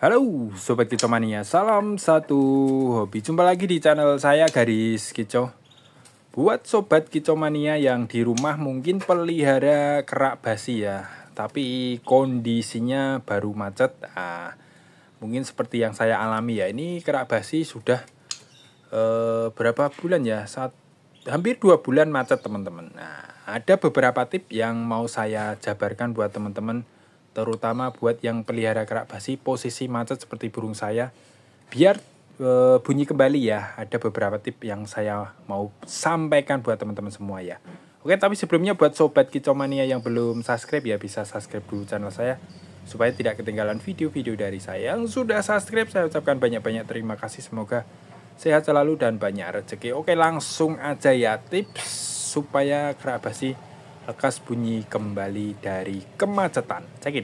Halo Sobat Kicomania, salam satu hobi Jumpa lagi di channel saya Garis Kicau Buat Sobat Kicomania yang di rumah mungkin pelihara kerak basi ya Tapi kondisinya baru macet ah, Mungkin seperti yang saya alami ya Ini kerak basi sudah eh, berapa bulan ya Saat, Hampir dua bulan macet teman-teman Nah ada beberapa tip yang mau saya jabarkan buat teman-teman terutama buat yang pelihara kerak basi posisi macet seperti burung saya biar e, bunyi kembali ya ada beberapa tip yang saya mau sampaikan buat teman-teman semua ya oke tapi sebelumnya buat sobat kicomania yang belum subscribe ya bisa subscribe dulu channel saya supaya tidak ketinggalan video-video dari saya yang sudah subscribe saya ucapkan banyak-banyak terima kasih semoga sehat selalu dan banyak rezeki oke langsung aja ya tips supaya kerak basi lekas bunyi kembali dari kemacetan. Check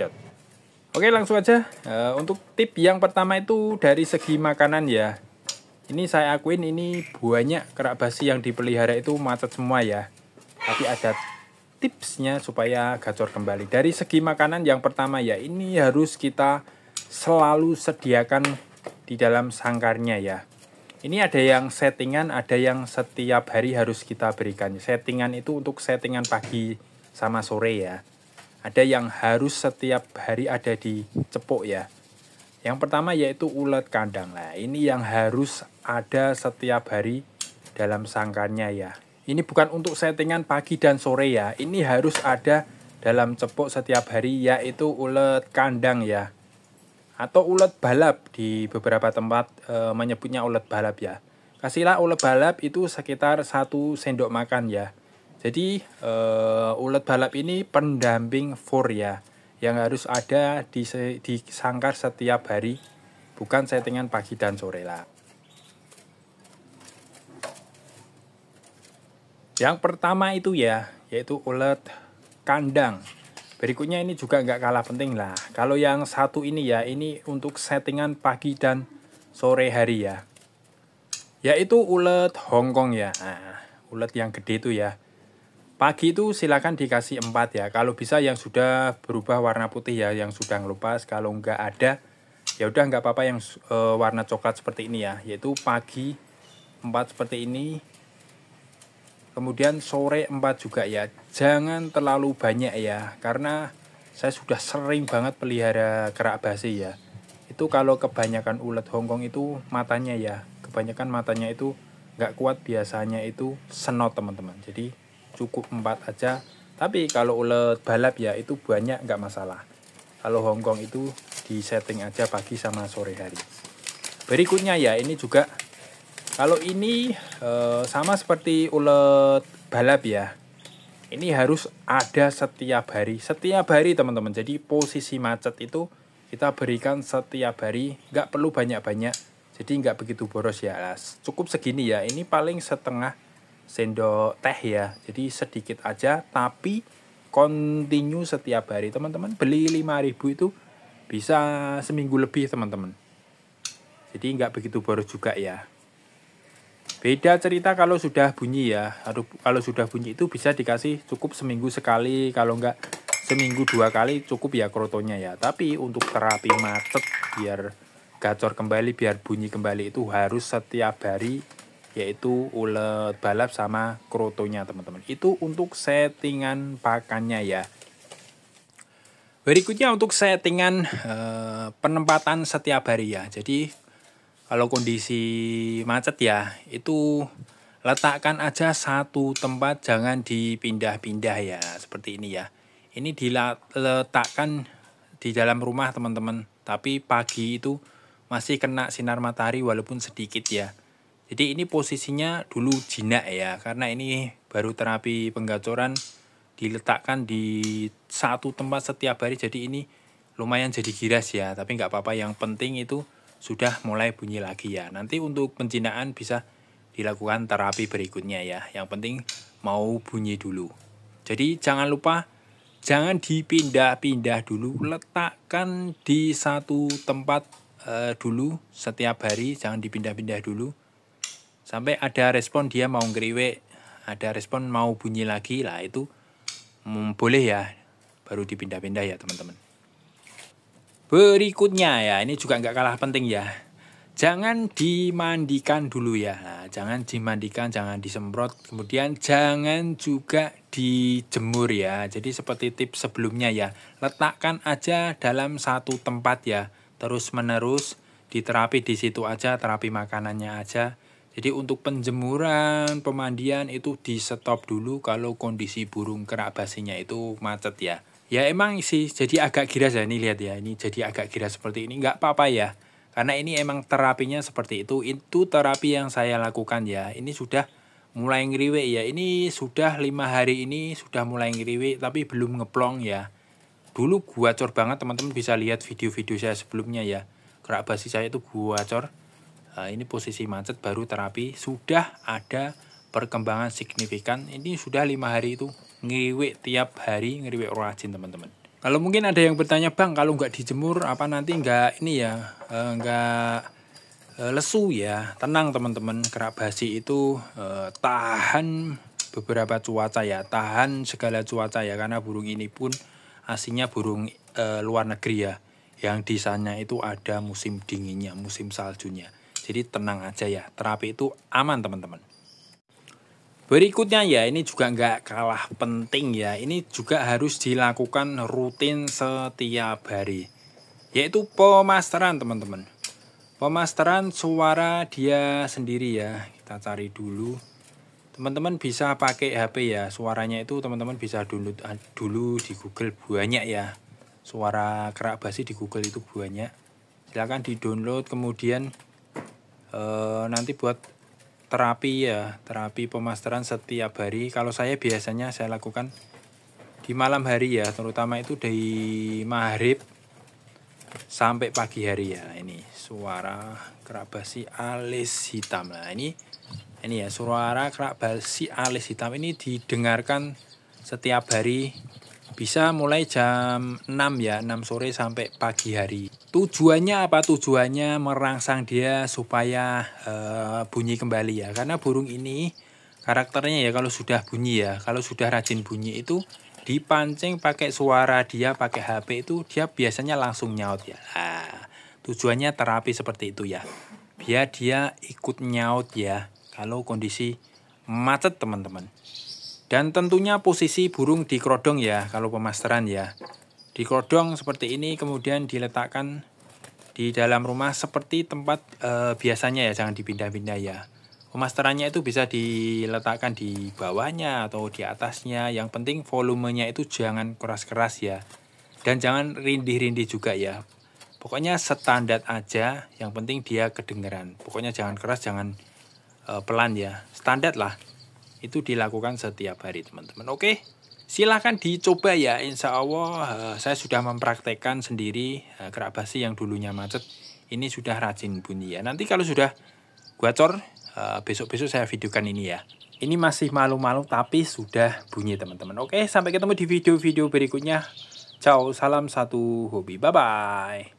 Oke langsung aja eh, untuk tip yang pertama itu dari segi makanan ya. Ini saya akuin ini banyak kerak basi yang dipelihara itu macet semua ya. Tapi ada tipsnya supaya gacor kembali. Dari segi makanan yang pertama ya ini harus kita selalu sediakan di dalam sangkarnya ya. Ini ada yang settingan, ada yang setiap hari harus kita berikan. Settingan itu untuk settingan pagi sama sore ya. Ada yang harus setiap hari ada di cepuk ya. Yang pertama yaitu ulat kandang lah. Ini yang harus ada setiap hari dalam sangkarnya ya. Ini bukan untuk settingan pagi dan sore ya. Ini harus ada dalam cepuk setiap hari yaitu ulat kandang ya atau ulat balap di beberapa tempat e, menyebutnya ulat balap ya. Kasihlah ulat balap itu sekitar satu sendok makan ya. Jadi e, eh, ulat balap ini pendamping for ya yang harus ada di, di sangkar setiap hari bukan settingan pagi dan sore lah. Yang pertama itu ya, yaitu ulat kandang. Berikutnya ini juga nggak kalah penting lah. Kalau yang satu ini ya, ini untuk settingan pagi dan sore hari ya. Yaitu ulet Hongkong ya. Nah, ulet yang gede itu ya. Pagi itu silakan dikasih empat ya. Kalau bisa yang sudah berubah warna putih ya, yang sudah ngelupas. Kalau nggak ada, ya udah nggak apa-apa yang e, warna coklat seperti ini ya. Yaitu pagi empat seperti ini, kemudian sore 4 juga ya jangan terlalu banyak ya karena saya sudah sering banget pelihara kerak basi ya itu kalau kebanyakan ulat Hongkong itu matanya ya kebanyakan matanya itu nggak kuat biasanya itu senot teman-teman jadi cukup 4 aja tapi kalau ulat balap ya itu banyak nggak masalah kalau Hongkong itu di setting aja pagi sama sore hari berikutnya ya ini juga kalau ini eh, sama seperti ulet balap ya. Ini harus ada setiap hari. Setiap hari teman-teman. Jadi posisi macet itu kita berikan setiap hari. Nggak perlu banyak-banyak. Jadi nggak begitu boros ya. Cukup segini ya. Ini paling setengah sendok teh ya. Jadi sedikit aja tapi continue setiap hari. Teman-teman beli 5000 itu bisa seminggu lebih teman-teman. Jadi nggak begitu boros juga ya. Beda cerita kalau sudah bunyi ya. Kalau sudah bunyi itu bisa dikasih cukup seminggu sekali, kalau enggak seminggu dua kali cukup ya krotonya ya. Tapi untuk terapi macet biar gacor kembali, biar bunyi kembali itu harus setiap hari yaitu ulet balap sama krotonya teman-teman. Itu untuk settingan pakannya ya. Berikutnya untuk settingan eh, penempatan setiap hari ya. Jadi kalau kondisi macet ya itu letakkan aja satu tempat jangan dipindah-pindah ya seperti ini ya ini diletakkan di dalam rumah teman-teman tapi pagi itu masih kena sinar matahari walaupun sedikit ya jadi ini posisinya dulu jinak ya karena ini baru terapi penggacoran diletakkan di satu tempat setiap hari jadi ini lumayan jadi giras ya tapi nggak apa-apa yang penting itu sudah mulai bunyi lagi ya. Nanti untuk pencinaan bisa dilakukan terapi berikutnya ya. Yang penting mau bunyi dulu. Jadi jangan lupa jangan dipindah-pindah dulu, letakkan di satu tempat e, dulu setiap hari, jangan dipindah-pindah dulu. Sampai ada respon dia mau ngeriwek. ada respon mau bunyi lagi lah itu mm, boleh ya baru dipindah-pindah ya teman-teman. Berikutnya ya, ini juga nggak kalah penting ya. Jangan dimandikan dulu ya. Nah, jangan dimandikan, jangan disemprot. Kemudian jangan juga dijemur ya. Jadi seperti tips sebelumnya ya, letakkan aja dalam satu tempat ya. Terus menerus diterapi di situ aja, terapi makanannya aja. Jadi untuk penjemuran, pemandian itu di stop dulu kalau kondisi burung kerak basinya itu macet ya ya emang sih jadi agak giras ya ini lihat ya ini jadi agak giras seperti ini nggak apa-apa ya karena ini emang terapinya seperti itu itu terapi yang saya lakukan ya ini sudah mulai ngeriwe ya ini sudah lima hari ini sudah mulai ngeriwe tapi belum ngeplong ya dulu gua cor banget teman-teman bisa lihat video-video saya sebelumnya ya kerak basi saya itu gua cor nah, ini posisi macet baru terapi sudah ada perkembangan signifikan ini sudah lima hari itu ngeriwek tiap hari ngeriwek rajin teman-teman kalau mungkin ada yang bertanya bang kalau nggak dijemur apa nanti nggak ini ya eh, nggak eh, lesu ya tenang teman-teman kerak basi itu eh, tahan beberapa cuaca ya tahan segala cuaca ya karena burung ini pun aslinya burung e, luar negeri ya yang di sana itu ada musim dinginnya musim saljunya jadi tenang aja ya terapi itu aman teman-teman Berikutnya ya, ini juga nggak kalah penting ya. Ini juga harus dilakukan rutin setiap hari. Yaitu pemasteran teman-teman. Pemasteran suara dia sendiri ya. Kita cari dulu. Teman-teman bisa pakai HP ya. Suaranya itu teman-teman bisa download dulu di Google banyak ya. Suara kerak basi di Google itu banyak. Silahkan di download kemudian e, nanti buat terapi ya, terapi pemasteran setiap hari. Kalau saya biasanya saya lakukan di malam hari ya, terutama itu dari maghrib sampai pagi hari ya. Ini suara kerabasi alis hitam. Nah, ini ini ya suara kerabasi alis hitam ini didengarkan setiap hari bisa mulai jam 6 ya 6 sore sampai pagi hari tujuannya apa tujuannya merangsang dia supaya e, bunyi kembali ya karena burung ini karakternya ya kalau sudah bunyi ya kalau sudah rajin bunyi itu dipancing pakai suara dia pakai HP itu dia biasanya langsung nyaut ya nah, tujuannya terapi seperti itu ya biar dia ikut nyaut ya kalau kondisi macet teman-teman dan tentunya posisi burung di kerodong ya, kalau pemasteran ya. Di kerodong seperti ini kemudian diletakkan di dalam rumah seperti tempat e, biasanya ya, jangan dipindah-pindah ya. Pemasterannya itu bisa diletakkan di bawahnya atau di atasnya. Yang penting volumenya itu jangan keras-keras ya. Dan jangan rindih-rindih juga ya. Pokoknya standar aja, yang penting dia kedengeran. Pokoknya jangan keras, jangan e, pelan ya. Standar lah. Itu dilakukan setiap hari teman-teman. Oke, silahkan dicoba ya. Insya Allah eh, saya sudah mempraktekkan sendiri eh, kerabasi yang dulunya macet. Ini sudah rajin bunyi ya. Nanti kalau sudah gacor, eh, besok-besok saya videokan ini ya. Ini masih malu-malu tapi sudah bunyi teman-teman. Oke, sampai ketemu di video-video berikutnya. Ciao, salam satu hobi. Bye-bye.